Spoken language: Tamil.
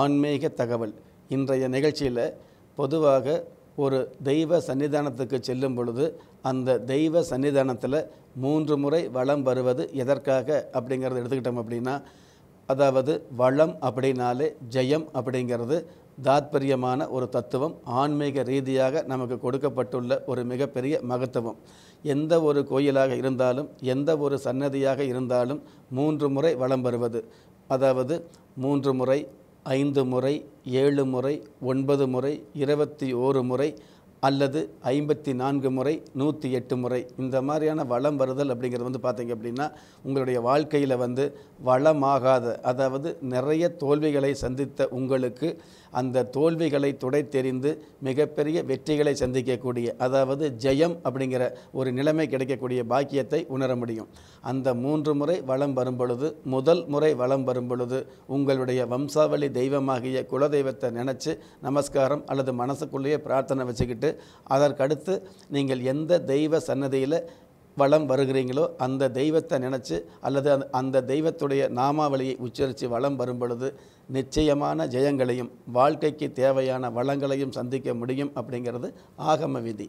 ஆன்மீக தகவல் இன்றைய நிகழ்ச்சியில் பொதுவாக ஒரு தெய்வ சன்னிதானத்துக்கு செல்லும் பொழுது அந்த தெய்வ சன்னிதானத்தில் மூன்று முறை வளம் வருவது எதற்காக அப்படிங்கிறத எடுத்துக்கிட்டோம் அப்படின்னா அதாவது வளம் அப்படின்னாலே ஜெயம் அப்படிங்கிறது தாத்பரியமான ஒரு தத்துவம் ஆன்மீக ரீதியாக நமக்கு கொடுக்கப்பட்டுள்ள ஒரு மிகப்பெரிய மகத்துவம் எந்த ஒரு கோயிலாக இருந்தாலும் எந்த ஒரு சன்னதியாக இருந்தாலும் மூன்று முறை வளம் வருவது அதாவது மூன்று முறை ஐந்து முறை ஏழு முறை ஒன்பது முறை இருபத்தி ஓரு முறை அல்லது ஐம்பத்தி நான்கு முறை நூற்றி எட்டு முறை இந்த மாதிரியான வளம் வருதல் அப்படிங்கிறது வந்து பார்த்திங்க அப்படின்னா உங்களுடைய வாழ்க்கையில் வந்து வளமாகாத அதாவது நிறைய தோல்விகளை சந்தித்த உங்களுக்கு அந்த தோல்விகளை துடைத்தெறிந்து மிகப்பெரிய வெற்றிகளை சந்திக்கக்கூடிய அதாவது ஜெயம் அப்படிங்கிற ஒரு நிலைமை கிடைக்கக்கூடிய பாக்கியத்தை உணர முடியும் அந்த மூன்று முறை வளம் வரும் பொழுது முதல் முறை வளம் வரும் பொழுது உங்களுடைய வம்சாவளி தெய்வமாகிய குலதெய்வத்தை நினச்சி நமஸ்காரம் அல்லது மனசுக்குள்ளேயே பிரார்த்தனை வச்சுக்கிட்டு அதற்கடுத்து நீங்கள் எந்த தெய்வ சன்னதியில் வளம் வருகிறீங்களோ அந்த தெய்வத்தை நினச்சி அல்லது அந்த தெய்வத்துடைய நாமாவளியை உச்சரித்து வளம் வரும் பொழுது நிச்சயமான ஜெயங்களையும் வாழ்க்கைக்கு தேவையான வளங்களையும் சந்திக்க முடியும் அப்படிங்கிறது ஆகம விதி